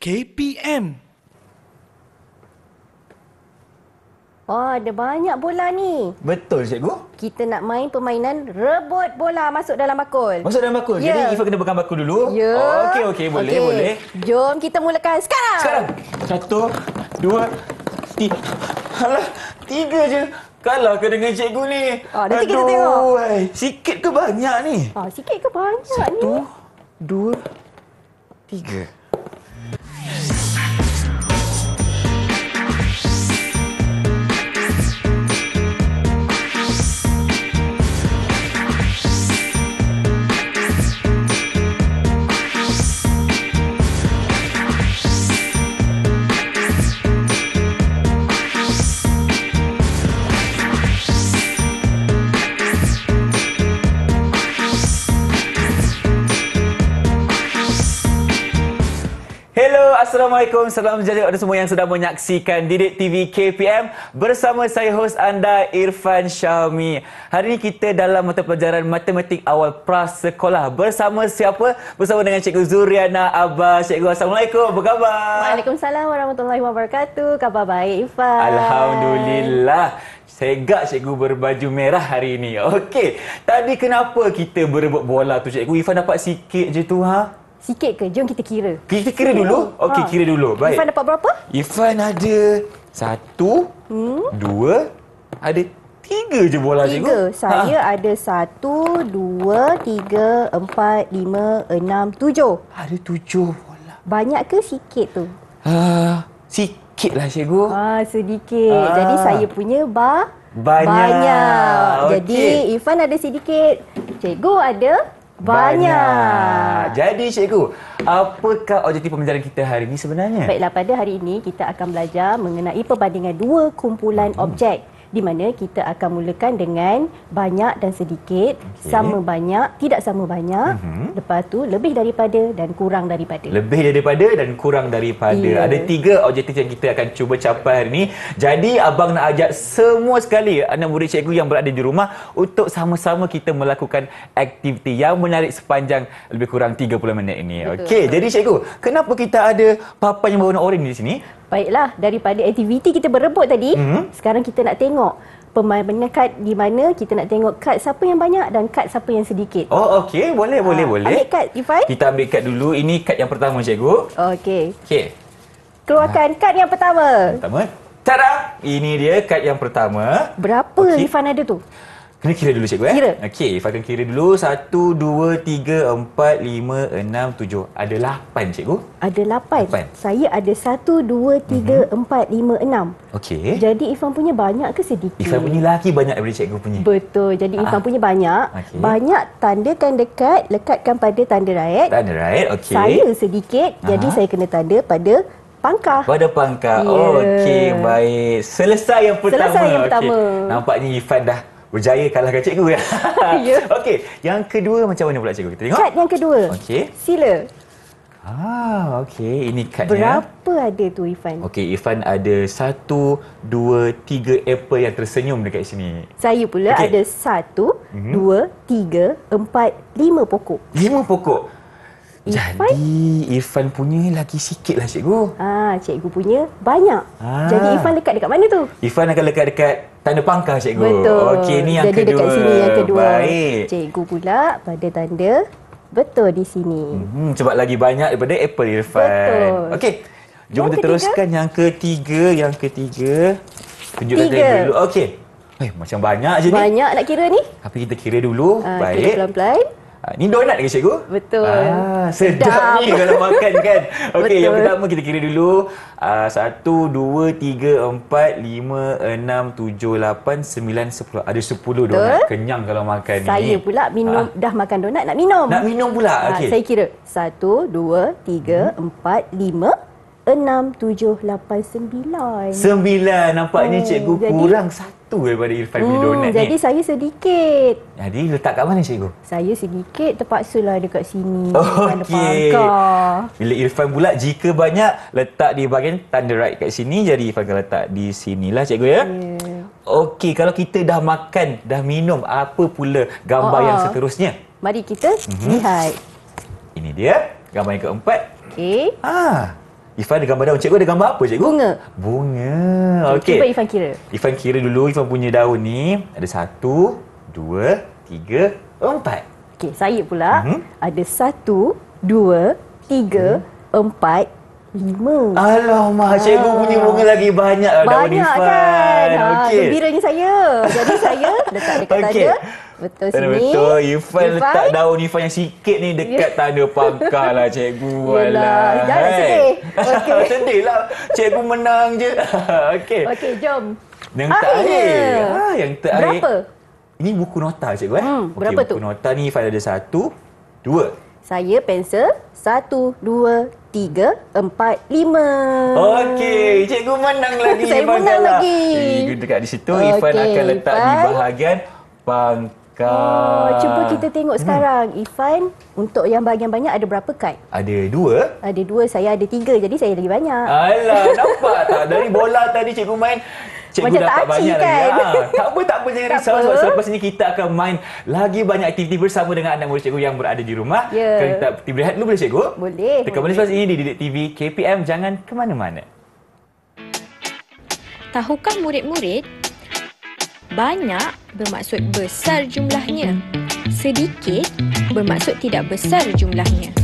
KPM. Oh, ada banyak bola ni. Betul, cikgu. Kita nak main permainan rebut bola masuk dalam bakul. Masuk dalam bakul. Yeah. Jadi, Ifa kena pegang bakul dulu. Ya. Yeah. Okey, okey. Boleh, okay. boleh. Jom kita mulakan sekarang. Sekarang. Satu, dua, tiga. Alah, tiga je. Kalah ke dengan cikgu ni? Oh, nanti Aduh, kita tengok. Eh, sikit ke banyak ni? Ah, sikit ke banyak Satu, ni? Satu, dua, tiga. Assalamualaikum, salam sejahtera kepada semua yang sedang menyaksikan Didik TV KPM bersama saya hos anda Irfan Syami. Hari ini kita dalam mata pelajaran matematik awal prasekolah bersama siapa? Bersama dengan Cikgu Zuriana Abah. Cikgu Assalamualaikum, apa khabar? Waalaikumsalam warahmatullahi wabarakatuh. Khabar baik Irfan. Alhamdulillah. Segak cikgu berbaju merah hari ini. Okey. Tadi kenapa kita berebut bola tu cikgu? Ifan dapat sikit je tu ha? Sikit ke? Jom kita kira. Kita kira dulu? Okey, ha. kira dulu. Baik. Ifan dapat berapa? Ifan ada satu, hmm? dua, ada tiga je bola tiga. cikgu. Tiga. Ha. Saya ha. ada satu, dua, tiga, empat, lima, enam, tujuh. Ada tujuh bola. Banyak ke sikit tu? Uh, sikit lah cikgu. Ha, sedikit. Ha. Jadi saya punya bar... Banyak. Banyak. Jadi okay. Ifan ada sedikit. Cikgu ada banyak. Jadi cikgu, apakah objektif pembelajaran kita hari ini sebenarnya? Baiklah, pada hari ini kita akan belajar mengenai perbandingan dua kumpulan hmm. objek di mana kita akan mulakan dengan banyak dan sedikit, okay. sama banyak, tidak sama banyak, uh-huh. lepas tu lebih daripada dan kurang daripada. Lebih daripada dan kurang daripada. Yeah. Ada tiga objektif yang kita akan cuba capai hari ini. Jadi abang nak ajak semua sekali anak murid cikgu yang berada di rumah untuk sama-sama kita melakukan aktiviti yang menarik sepanjang lebih kurang 30 minit ini. Okey, jadi cikgu, kenapa kita ada papan yang berwarna oranye di sini? Baiklah, daripada aktiviti kita berebut tadi, hmm. sekarang kita nak tengok pemain-pemain kad di mana kita nak tengok kad siapa yang banyak dan kad siapa yang sedikit. Oh, okey. Boleh, boleh, ha, boleh. Ambil kad, Ifan. Kita ambil kad dulu. Ini kad yang pertama, cikgu. Okey. Okey. Keluarkan ha. kad yang pertama. Pertama. Tada! Ini dia kad yang pertama. Berapa, okay. Ifan, ada tu? Kena kira dulu cikgu eh. Kira. Okey, Ifah akan kira dulu. Satu, dua, tiga, empat, lima, enam, tujuh. Ada lapan cikgu. Ada lapan. lapan. Saya ada satu, dua, tiga, mm-hmm. empat, lima, enam. Okey. Jadi Ifah punya banyak ke sedikit? Ifah punya lagi banyak daripada cikgu punya. Betul. Jadi Ifah punya banyak. Okay. Banyak tandakan dekat, lekatkan pada tanda raet. Tanda raet, okey. Saya sedikit, Aha. jadi saya kena tanda pada pangkah. Pada pangkah. Yeah. Okey, baik. Selesai yang pertama. Selesai yang pertama. Okay. Nampaknya Ifan dah berjaya kalahkan cikgu ya. ya. Okey, yang kedua macam mana pula cikgu? Kita tengok. Kad yang kedua. Okey. Sila. Ah, okey. Ini kadnya. Berapa ada tu Ifan? Okey, Ifan ada satu, dua, tiga apple yang tersenyum dekat sini. Saya pula okay. ada satu, mm-hmm. dua, tiga, empat, lima pokok. Lima pokok? Ifan? Jadi Irfan punya lagi sikit lah cikgu. Ah, cikgu punya banyak. Ah. Jadi Irfan lekat dekat mana tu? Irfan akan lekat dekat tanda pangkah cikgu. Betul. Okey ni yang Jadi kedua. Jadi dekat sini yang kedua. Baik. Cikgu pula pada tanda betul di sini. Hmm, sebab lagi banyak daripada Apple Irfan. Betul. Okey. Jom kita teruskan yang ketiga, yang ketiga. Tunjukkan tiga. tiga dulu. Okey. Eh, macam banyak je banyak ni. Banyak nak kira ni. Tapi kita kira dulu. Uh, Baik. Kira pelan-pelan. Ah, ni donat ke cikgu? Betul. Ah, sedap Sedang. ni kalau makan kan. Okey, yang pertama kita kira dulu. Ah, satu, dua, tiga, empat, lima, enam, tujuh, lapan, sembilan, sepuluh. Ada sepuluh donat. Kenyang kalau makan saya ni. Saya pula minum, ah. dah makan donat, nak minum. Nak minum pula. Okay. Ah, saya kira. Satu, dua, tiga, hmm. empat, lima, 6789. sembilan nampaknya hmm, cikgu jadi, kurang satu daripada Irfan hmm, donat ni. Jadi saya sedikit. Jadi letak kat mana cikgu? Saya sedikit terpaksalah dekat sini. Oh, Okey. Bila Irfan pula jika banyak letak di bahagian tanda right kat sini jadi Irfan akan letak di sinilah cikgu ya. Yeah. Okey, kalau kita dah makan, dah minum, apa pula gambar oh, yang ah, ah. seterusnya? Mari kita mm-hmm. lihat. Ini dia gambar yang keempat. Okey. Ah. Ifan ada gambar daun. Cikgu ada gambar apa cikgu? Bunga. Bunga. Okey. Cuba Ifan kira. Ifan kira dulu. Ifan punya daun ni. Ada satu, dua, tiga, empat. Okey, saya pula. Mm-hmm. Ada satu, dua, tiga, hmm. empat, lima. Alamak, cikgu ah. punya bunga lagi banyak lah daun Ifan. Banyak kan? Ah, okay. Ha, gembiranya saya. Jadi saya letak dekat okay. tanda betul tanda eh, sini. Betul, Irfan letak daun Irfan yang sikit ni dekat yeah. tanda pangkal lah cikgu. Yelah, jangan hey. sedih. Okay. sedih lah, cikgu menang je. Okey, okay, jom. Yang terakhir. Ha, yang terakhir. Berapa? Ini buku nota cikgu eh. Hmm, okay, berapa buku tu? Buku nota ni Irfan ada satu, dua. Saya pensel, satu, dua, Tiga, empat, lima. Okey, cikgu menang lah. lagi. Saya eh, menang lagi. Cikgu dekat di situ, okay, Ifan akan letak Ifan. di bahagian pangkat kad. Oh, cuba kita tengok hmm. sekarang. Ifan, untuk yang bahagian banyak ada berapa kad? Ada dua. Ada dua, saya ada tiga. Jadi saya lagi banyak. Alah, nampak tak? Dari bola tadi cikgu main, Cikgu Macam dapat tak banyak kan? lagi. Ah, ha, tak apa, tak apa. Jangan risau. Apa? Sebab selepas ini kita akan main lagi banyak aktiviti bersama dengan anak murid cikgu yang berada di rumah. Yeah. Kalau kita tak berehat dulu boleh cikgu? Boleh. Tekan boleh selepas ini di Didik TV KPM. Jangan ke mana-mana. Tahukah murid-murid, banyak bermaksud besar jumlahnya. Sedikit bermaksud tidak besar jumlahnya.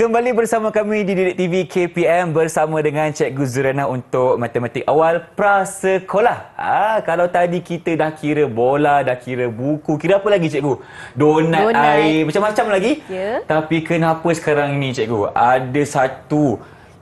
Kembali bersama kami di Didik TV KPM bersama dengan Cikgu Zurana untuk matematik awal prasekolah. Ah, kalau tadi kita dah kira bola, dah kira buku, kira apa lagi Cikgu? Donat, Donat. air, macam-macam lagi. Yeah. Tapi kenapa sekarang ni Cikgu? Ada satu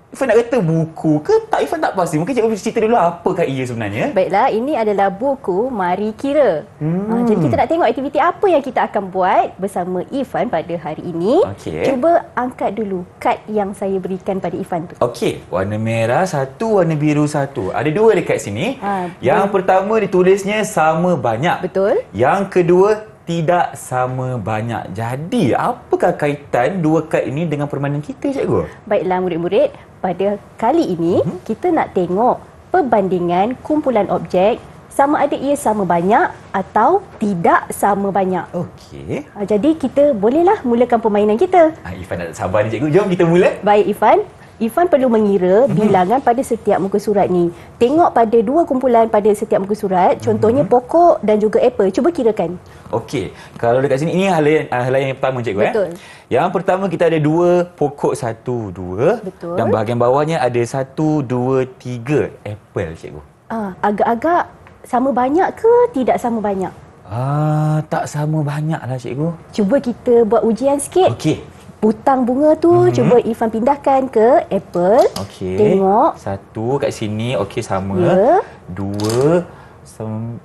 Ifan nak kata buku ke tak Ifan tak pasti mungkin cikgu cerita dulu apa apakah ia sebenarnya baiklah ini adalah buku Mari Kira hmm. uh, jadi kita nak tengok aktiviti apa yang kita akan buat bersama Ifan pada hari ini okay. cuba angkat dulu kad yang saya berikan pada Ifan tu Okey, warna merah satu warna biru satu ada dua dekat sini ha, yang pertama ditulisnya sama banyak betul yang kedua tidak sama banyak. Jadi, apakah kaitan dua kad ini dengan permainan kita, cikgu? Baiklah, murid-murid. Pada kali ini, uh-huh. kita nak tengok perbandingan kumpulan objek sama ada ia sama banyak atau tidak sama banyak. Okey. Ah, jadi, kita bolehlah mulakan permainan kita. Ah, Ifan nak sabar ni, cikgu. Jom kita mula. Baik, Ifan. Ifan perlu mengira mhm. bilangan pada setiap muka surat ni. Tengok pada dua kumpulan pada setiap muka surat, mhm. contohnya pokok dan juga apple. Cuba kirakan. Okey, kalau dekat sini ini halayan halayan yang pertama cikgu eh. Betul. eh. Yang pertama kita ada dua pokok satu dua Betul. dan bahagian bawahnya ada satu dua tiga apple cikgu. Ah, agak-agak sama banyak ke tidak sama banyak? Ah, tak sama banyaklah cikgu. Cuba kita buat ujian sikit. Okey. Butang bunga tu mm -hmm. cuba Ifan pindahkan ke Apple. Okey. Tengok. Satu kat sini okey sama. Yeah. Dua sama.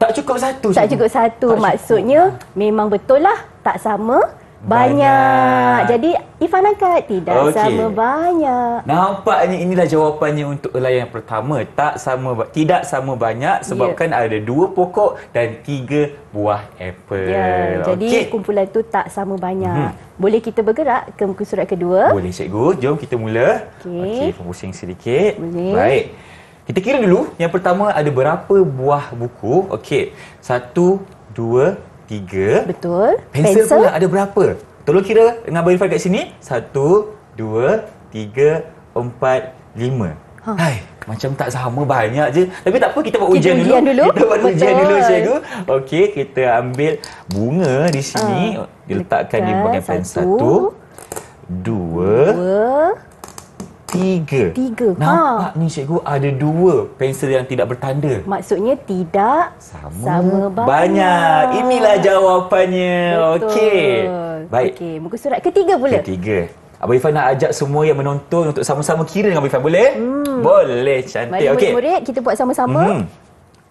Tak cukup satu. Tak cukup satu tak maksudnya cukup. memang betul lah tak sama. Banyak. Jadi Ifan angkat tidak okay. sama banyak. Nampaknya inilah jawapannya untuk helai yang pertama. Tak sama tidak sama banyak sebabkan yeah. ada dua pokok dan tiga buah apple. Ya. Yeah. Jadi kumpulan tu tak sama banyak. Mm-hmm. Boleh kita bergerak ke muka surat kedua? Boleh cikgu. Jom kita mula. Okey. Okey, pusing sedikit. Boleh. Baik. Kita kira dulu yang pertama ada berapa buah buku? Okey. Satu, dua, tiga. Betul. Pensel, pensel. pula ada berapa? Tolong kira dengan verify kat sini. Satu, dua, tiga, empat, lima. Ha. Hai, macam tak sama banyak je. Tapi tak apa, kita buat ujian dulu. dulu. Kita buat Betul. ujian dulu, cikgu. Okey, kita ambil bunga di sini. Ha. Diletakkan Dekat. di bahagian pensel. Satu, dua, dua Tiga. Tiga. Nampak ha. ni cikgu ada dua pensel yang tidak bertanda. Maksudnya tidak sama, sama banyak. banyak. Inilah jawapannya. Okey. Baik. Okey, muka surat ketiga pula. Ketiga. Abang Ifan nak ajak semua yang menonton untuk sama-sama kira dengan Abang Ifan. Boleh? Hmm. Boleh. Cantik. Mari okay. murid kita buat sama-sama. Hmm.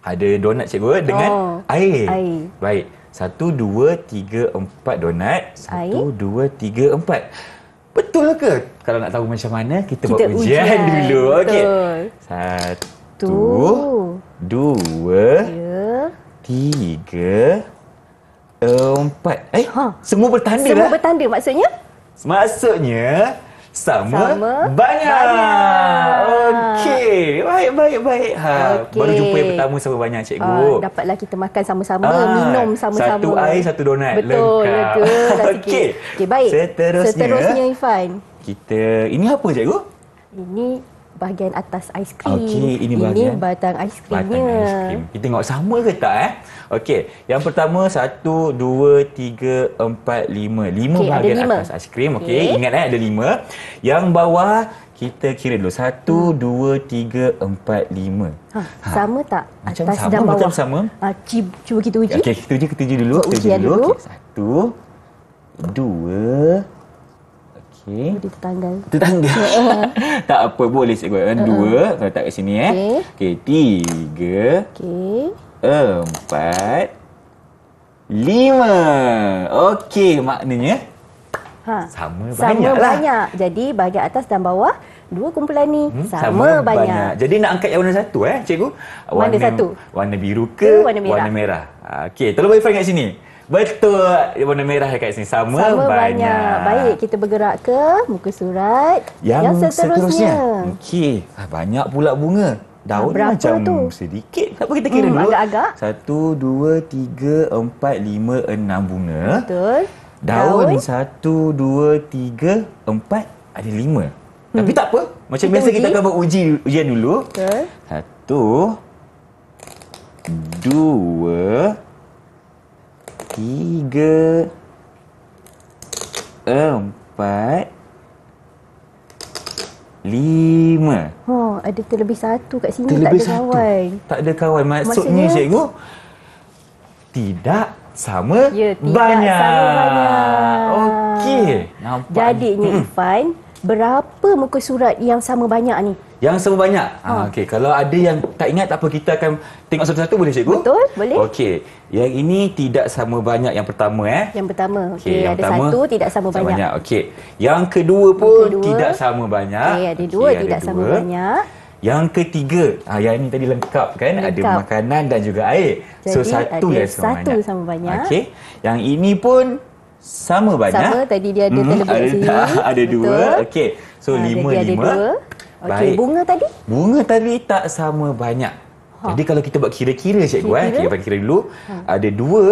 Ada donat cikgu eh, dengan oh. air. air. Baik. Satu, dua, tiga, empat donat. Satu, air. dua, tiga, empat. Betul ke? Kalau nak tahu macam mana, kita, kita buat ujian, ujian lah. dulu. Okey. Satu. Dua. Tiga. Empat. Eh, ha. semua bertanda Semua lah. bertanda maksudnya? Maksudnya, sama, sama banyak. banyak baik-baik. Ha, okay. Baru jumpa yang pertama sama banyak cikgu. Ah, dapatlah kita makan sama-sama, ah, minum sama-sama. Satu air, satu donat. Betul, lengkap. Betul, Okey. Okey, baik. Seterusnya. Seterusnya, Ifan. Kita, ini apa cikgu? Ini bahagian atas aiskrim. Okey, ini bahagian. Ini batang aiskrimnya. Batang aiskrim. Kita tengok sama ke tak eh? Okey, yang pertama satu, dua, tiga, empat, lima. Lima okay, bahagian lima. atas aiskrim. Okey, okay. ingat eh ada lima. Yang bawah kita kira dulu 1 hmm. dua, tiga, empat, lima. Ha, ha. Sama tak? Macam Atas sama, dan bawah. sama. Ah cuba, kita uji. Okey, kita uji, kita uji dulu, kita uji, dulu. dulu. Okey, 1 2 Okey. Di tetanggal. Tetanggal. tak apa boleh cikgu. 2 uh-huh. tak kat sini eh. Okey, okay, 3. Okey. 4 5. Okey, maknanya Ha. Sama, sama banyak lah. banyak. Jadi bahagian atas dan bawah dua kumpulan ni hmm? sama, sama banyak. banyak. Jadi nak angkat yang warna satu eh cikgu? Warna mana satu? Warna biru ke, warna merah? Warna merah. Okey, tolong boyfriend kat sini. Betul, warna merah dekat sini. Sama, sama banyak. banyak. Baik, kita bergerak ke muka surat yang, yang seterusnya. seterusnya. Okey, ah, banyak pula bunga. Daun Berapa macam tu? sedikit. Apa kita kira hmm, dulu? Agak-agak. Satu, dua, tiga, empat, lima, enam bunga. Betul. Daun, daun satu, dua, tiga, empat, ada lima. Hmm. Tapi tak apa. Macam kita biasa uji. kita akan buat uji, ujian dulu. Okay. Satu, dua, tiga, empat, lima. Oh, ada terlebih satu kat sini terlebih tak ada satu. kawan. Tak ada kawan. Maksudnya, Maksudnya cikgu, tidak sama ya, tidak banyak. banyak. Okey. Nampak. Jadinya hmm. Ifan, berapa muka surat yang sama banyak ni? Yang sama banyak? Ha. Ha, Okey, kalau ada yang tak ingat tak apa kita akan tengok satu-satu boleh cikgu? Betul, boleh. Okey. Yang ini tidak sama banyak yang pertama eh. Yang pertama. Okey, okay, ada pertama, satu tidak sama, sama banyak. banyak. Okey. Yang kedua pun kedua. tidak sama banyak. Okey, ada dua okay, tidak ada sama dua. banyak. Yang ketiga, ha, yang ini tadi lengkap kan, lengkap. ada makanan dan juga air. Jadi, so, satu ada yang sama satu banyak. sama banyak. Okey, yang ini pun sama banyak. Sama, tadi dia ada hmm, terlebih ada, sini. Ada dua, okey. So, lima-lima. Ah, ha, lima. bunga tadi? Bunga tadi tak sama banyak. Ha. Jadi, kalau kita buat kira-kira, cikgu, eh, kira-kira, kira-kira, kira-kira dulu, ha. ada dua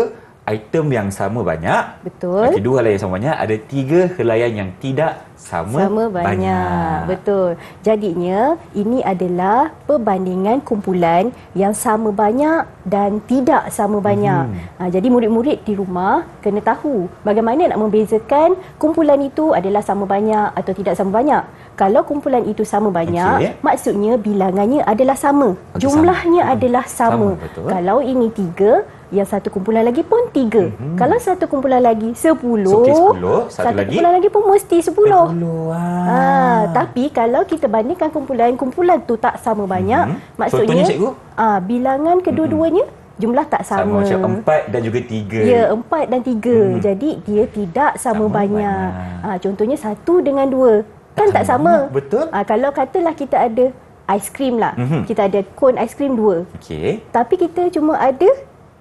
item yang sama banyak. Betul. Ada dua helai yang sama banyak. Ada tiga helaian yang tidak sama, sama banyak. banyak. Betul. Jadinya ini adalah perbandingan kumpulan yang sama banyak dan tidak sama banyak. Hmm. Ha, jadi murid-murid di rumah kena tahu bagaimana nak membezakan kumpulan itu adalah sama banyak atau tidak sama banyak. Kalau kumpulan itu sama banyak, okay. Ya? maksudnya bilangannya adalah sama. Okay, Jumlahnya sama. Mhm. adalah sama. sama Kalau ini tiga, yang satu kumpulan lagi pun tiga. Mm-hmm. Kalau satu kumpulan lagi sepuluh, okay, sepuluh. satu, satu lagi? kumpulan lagi pun mesti sepuluh. sepuluh ah. Ah, tapi kalau kita bandingkan kumpulan-kumpulan tu tak sama banyak, mm-hmm. maksudnya Contohnya, cikgu? Ah, bilangan kedua-duanya mm-hmm. jumlah tak sama. Sama macam empat dan juga tiga. Ya, empat dan tiga. hmm Jadi dia tidak sama, sama banyak. banyak. Ah, contohnya satu dengan dua. Kan sama. tak sama. Betul. Ah, kalau katalah kita ada aiskrim lah. Mm-hmm. Kita ada cone aiskrim dua. Okey. Tapi kita cuma ada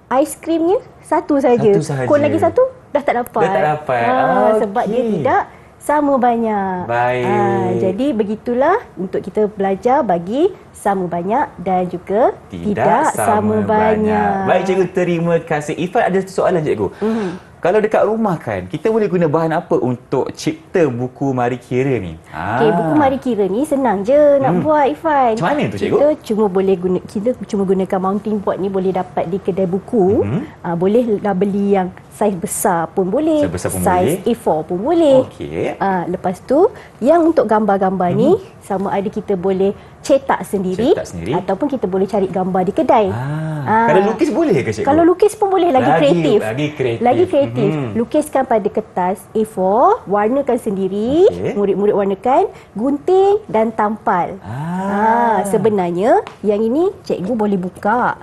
aiskrimnya satu saja. Kon lagi satu dah tak dapat. Dah tak dapat. Ha, ah, ah, okay. Sebab dia tidak sama banyak. Baik. Ha, jadi begitulah untuk kita belajar bagi sama banyak dan juga tidak, tidak sama, sama banyak. banyak. Baik cikgu terima kasih. Ifat ada soalan cikgu. Mhm. Kalau dekat rumah kan, kita boleh guna bahan apa untuk cipta buku Mari Kira ni? Okey, buku ah. Mari Kira ni senang je nak hmm. buat, Ifan. Macam mana tu, cikgu? Kita cuma boleh guna, kita cuma gunakan mounting board ni boleh dapat di kedai buku. Hmm. Aa, ah, boleh lah beli yang saiz besar pun boleh. Saiz besar pun size boleh. A4 pun boleh. Okay. Ah, lepas tu, yang untuk gambar-gambar hmm. ni, sama ada kita boleh cetak sendiri, cetak sendiri ataupun kita boleh cari gambar di kedai. Ah. Ha. Ah. Kalau lukis boleh ke cikgu? Kalau lukis pun boleh lagi, lagi kreatif. Lagi kreatif. Lagi kreatif. Hmm. Lukiskan pada kertas A4, warnakan sendiri, okay. murid-murid warnakan, gunting dan tampal. Ah ha, sebenarnya yang ini cikgu boleh buka.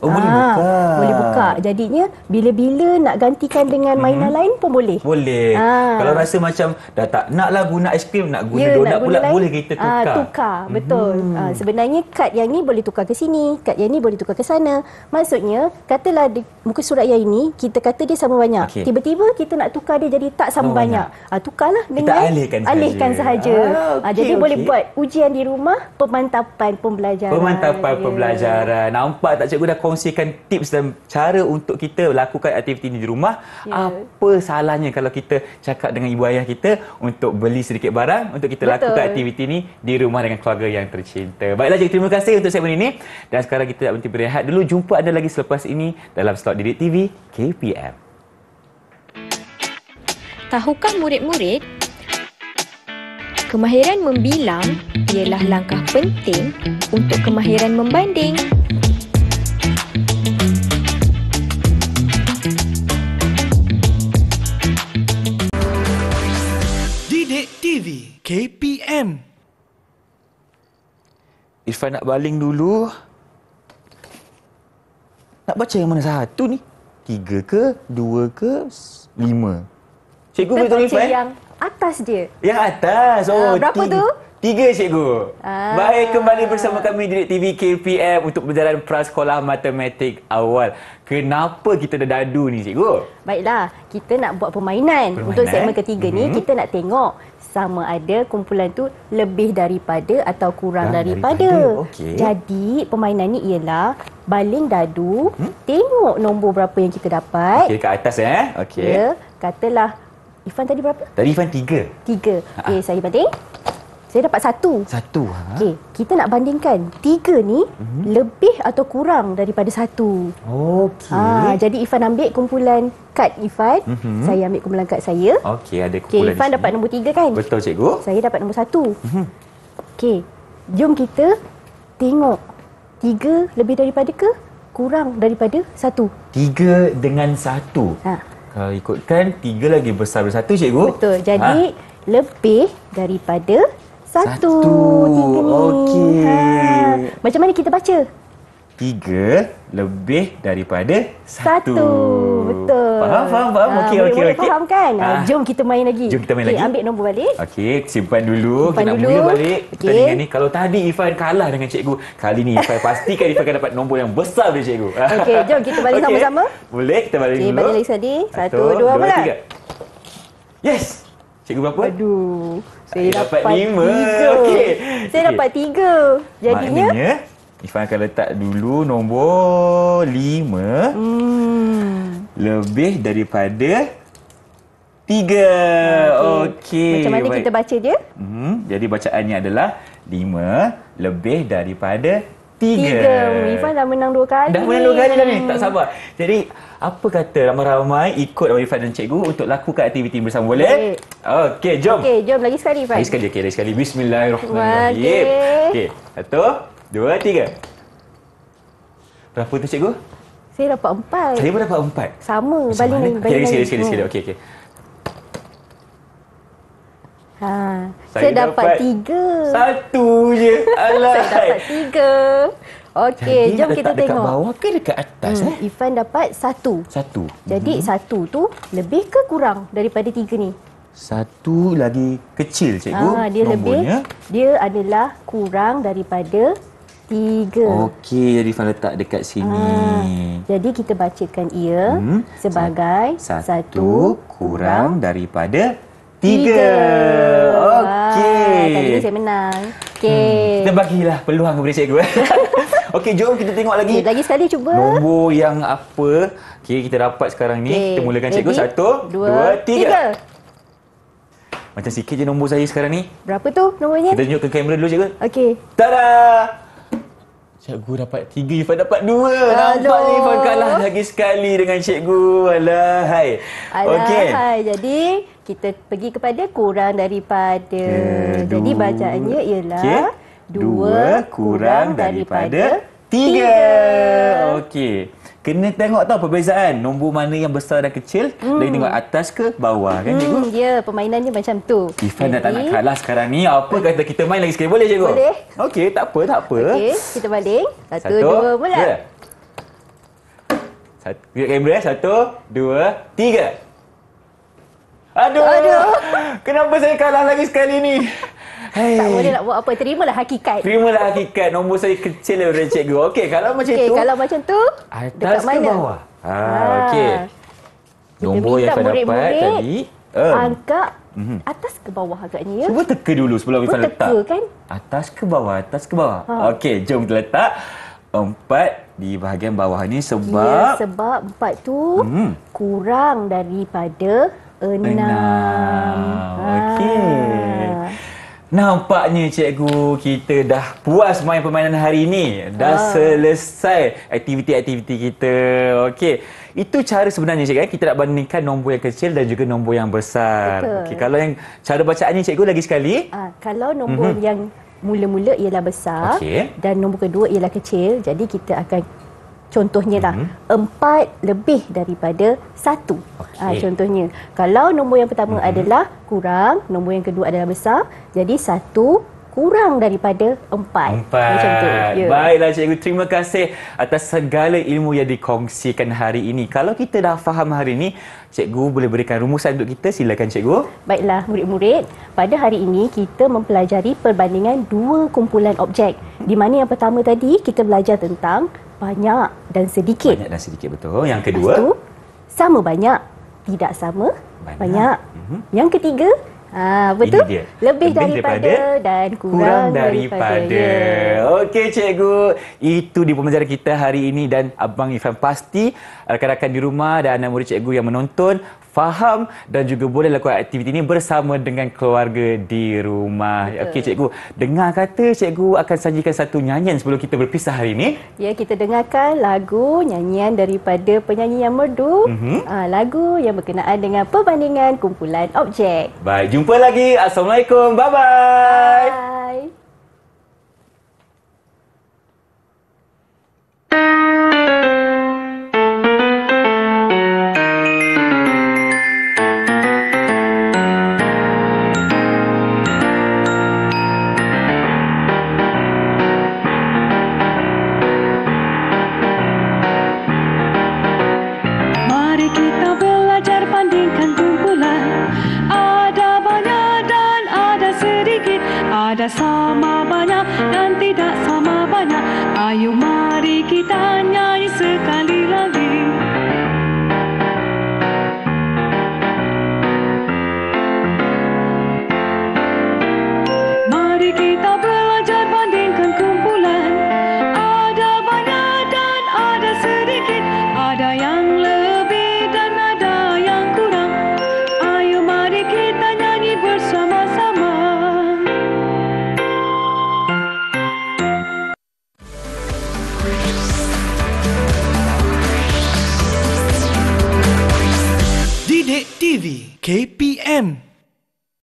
Oh, boleh ha, buka. Boleh buka. Jadinya, bila-bila nak gantikan dengan mm-hmm. mainan hmm. lain pun boleh. Boleh. Ha. Kalau rasa macam dah tak naklah guna aiskrim, nak guna yeah, donat pula, line. boleh kita ah, tukar. Ha, tukar, betul. Hmm. Ha, sebenarnya, kad yang ni boleh tukar ke sini, kad yang ni boleh tukar ke sana. Maksudnya, katalah di, muka surat yang ini, kita kata dia sama banyak. Okay. Tiba-tiba, kita nak tukar dia jadi tak sama oh, banyak. banyak. Ha, tukarlah dengan kita alihkan, alihkan sahaja. Ah, okay, ha, jadi, okay. boleh buat ujian di rumah, pemantapan pembelajaran. Pemantapan yeah. pembelajaran. Nampak tak cikgu dah kongsikan tips dan cara untuk kita lakukan aktiviti ini di rumah. Yeah. Apa salahnya kalau kita cakap dengan ibu ayah kita untuk beli sedikit barang untuk kita Betul. lakukan aktiviti ini di rumah dengan keluarga yang tercinta. Baiklah cik, terima kasih untuk segmen ini. Dan sekarang kita nak berhenti berehat dulu. Jumpa anda lagi selepas ini dalam slot Didik TV KPM. Tahukah murid-murid Kemahiran membilang ialah langkah penting untuk kemahiran membanding. KPM. Irfan nak baling dulu. Nak baca yang mana satu ni? Tiga ke? Dua ke? Lima. Cikgu boleh tolong Irfan? Eh? Yang atas dia. Yang atas. Oh, ah, berapa tu? Tiga cikgu. Ah. Baik kembali bersama kami di TV KPM untuk berjalan prasekolah matematik awal. Kenapa kita dadu ni cikgu? Baiklah, kita nak buat permainan. permainan? Untuk segmen ketiga hmm. ni mhm. kita nak tengok sama ada kumpulan tu lebih daripada atau kurang Dan daripada. daripada. Okay. Jadi permainan ni ialah baling dadu, hmm? tengok nombor berapa yang kita dapat. Okey kat atas eh. Okey. Ya, katalah Ifan tadi berapa? Tadi Ifan tiga. Tiga. Ah, ah. Okey, saya banting. Saya dapat satu. Satu. Ha? Okey, kita nak bandingkan tiga ni mm-hmm. lebih atau kurang daripada satu. Okey. Ha, jadi Ifan ambil kumpulan kad Ifan. Mm-hmm. Saya ambil kumpulan kad saya. Okey, ada kumpulan okay, Ifan dapat nombor tiga kan? Betul, cikgu. Saya dapat nombor satu. Mm-hmm. Okey, jom kita tengok tiga lebih daripada ke kurang daripada satu. Tiga dengan satu. Ha. Kalau ikutkan, tiga lagi besar daripada satu, cikgu. Betul. Jadi, ha? lebih daripada satu. Satu. Okey. Ha. Macam mana kita baca? Tiga lebih daripada satu. satu. Betul. Faham, faham, faham. Okey, ha, okey, okey. Boleh okay. faham kan? Ha. Ah. Jom kita main lagi. Jom kita main okay, lagi. Ambil nombor balik. Okey, simpan dulu. Simpan kita dulu. balik. Okay. Pertandingan ni. Kalau tadi Ifan kalah dengan cikgu, kali ni Ifan pastikan Ifan akan dapat nombor yang besar daripada cikgu. Okey, jom kita balik okay. sama-sama. Boleh, kita balik okay, dulu. Okey, balik lagi sekali. Satu, satu dua, dua, dua, tiga. Yes! Cikgu berapa? Aduh. Saya dapat, dapat lima. Tiga. Okay. Saya okay. dapat tiga. Jadinya? Maknanya, Ifan akan letak dulu nombor lima. Hmm. Lebih daripada tiga. Okey. okay. Macam mana Baik. kita baca dia? Hmm. Jadi bacaannya adalah lima lebih daripada tiga. Tiga. Oh, Irfan dah menang dua kali. Dah menang dua kali dah ni. Tak sabar. Jadi, apa kata ramai-ramai ikut Irfan dan cikgu untuk lakukan aktiviti bersama. Boleh? Okey, okay, jom. Okey, jom. Lagi sekali, Irfan. Lagi sekali, okay, lagi sekali. Bismillahirrahmanirrahim. Okey. Okay. Satu, dua, tiga. Berapa tu, cikgu? Saya dapat empat. Saya pun dapat empat. Sama. Bali, eh? Bali, Bali. Okey, sekali, sekali, sekali. Hmm. Okey, okey. Okay. Ha, saya, saya dapat, dapat tiga. Satu je. Alah. saya dapat tiga. Okey, jom kita tengok. Dekat bawah ke dekat atas? Hmm, eh? Ifan dapat satu. Satu. Jadi hmm. satu tu lebih ke kurang daripada tiga ni? Satu lagi kecil, cikgu. Ha, dia nombornya. lebih. Dia adalah kurang daripada tiga. Okey, jadi Ifan letak dekat sini. Ha, jadi kita bacakan ia hmm. sebagai satu, satu kurang, daripada Tiga. Tiga. Okey. Tadi ni saya menang. Okey. Hmm. Kita bagilah peluang kepada cikgu. Eh. Okey, jom kita tengok lagi. Okay, lagi sekali cuba. Nombor yang apa? Okey, kita dapat sekarang ni. Okay. Kita mulakan cikgu. Ready? Satu, dua, dua tiga. tiga. Macam sikit je nombor saya sekarang ni. Berapa tu nombornya? Kita tunjuk ke kamera dulu cikgu. Okey. Tada! Cikgu dapat tiga, Ifan dapat dua. Halo. Nampak ni Ifan kalah lagi sekali dengan cikgu. Alah, hai. Alah, okay. hai. Jadi, kita pergi kepada kurang daripada. Kedua. Jadi bacaannya ialah okay. dua kurang, kurang daripada, daripada tiga. tiga. Okey. Kena tengok tau perbezaan nombor mana yang besar dan kecil hmm. Lagi tengok atas ke bawah kan cikgu? Hmm, ya, permainannya macam tu Ifan dah tak nak kalah sekarang ni Apa kata kita main lagi sekali? Boleh cikgu? Boleh Okey, tak apa, tak apa Okey, kita baling Satu, satu dua, mula dua. Satu, kamera, satu, dua, tiga Aduh. Aduh. Kenapa saya kalah lagi sekali ni? Hey. Tak boleh nak buat apa. Terimalah hakikat. Terimalah hakikat. Nombor saya kecil lebih dari cikgu. Okey, kalau macam okay, tu. Kalau macam tu, atas dekat ke mana? bawah? Ha, okey. Nombor yang saya dapat tadi. Um. Angka mhm. atas ke bawah agaknya ya. Cuba teka dulu sebelum kita letak. Teka kan? Atas ke bawah, atas ke bawah. Ha. Okey, jom kita letak. Empat di bahagian bawah ni sebab... Ya, sebab empat tu hmm. kurang daripada enam. Ha. Okey. Nampaknya cikgu kita dah puas main permainan hari ini. Dah ha. selesai aktiviti-aktiviti kita. Okey. Itu cara sebenarnya cikgu eh. kita nak bandingkan nombor yang kecil dan juga nombor yang besar. Okey, kalau yang cara bacaannya cikgu lagi sekali? Ah, kalau nombor mm-hmm. yang mula-mula ialah besar okay. dan nombor kedua ialah kecil, jadi kita akan contohnya lah mm-hmm. empat lebih daripada satu ah, okay. ha, contohnya kalau nombor yang pertama mm-hmm. adalah kurang nombor yang kedua adalah besar jadi satu kurang daripada Empat. Empat. Macam tu. Yeah. Baiklah cikgu, terima kasih atas segala ilmu yang dikongsikan hari ini. Kalau kita dah faham hari ini, cikgu boleh berikan rumusan untuk kita. Silakan cikgu. Baiklah murid-murid, pada hari ini kita mempelajari perbandingan dua kumpulan objek. Di mana yang pertama tadi kita belajar tentang banyak dan sedikit. Banyak dan sedikit betul. Yang kedua, Lepas sama banyak, tidak sama banyak. banyak. Mm-hmm. Yang ketiga, Ha, betul? Lebih, Lebih daripada, daripada dan kurang, kurang daripada. daripada. Okey, cikgu. Itu di pembelajaran kita hari ini dan Abang Ifan pasti rakan-rakan di rumah dan anak murid cikgu yang menonton faham dan juga boleh lakukan aktiviti ini bersama dengan keluarga di rumah. Okey cikgu, dengar kata cikgu akan sajikan satu nyanyian sebelum kita berpisah hari ini. Ya, kita dengarkan lagu nyanyian daripada penyanyi yang merdu. Mm-hmm. lagu yang berkenaan dengan perbandingan kumpulan objek. Baik, jumpa lagi. Assalamualaikum. Bye-bye. bye bye ada sama banyak dan tidak sama banyak. Ayo mari kita nyanyi sekali lagi. KPM.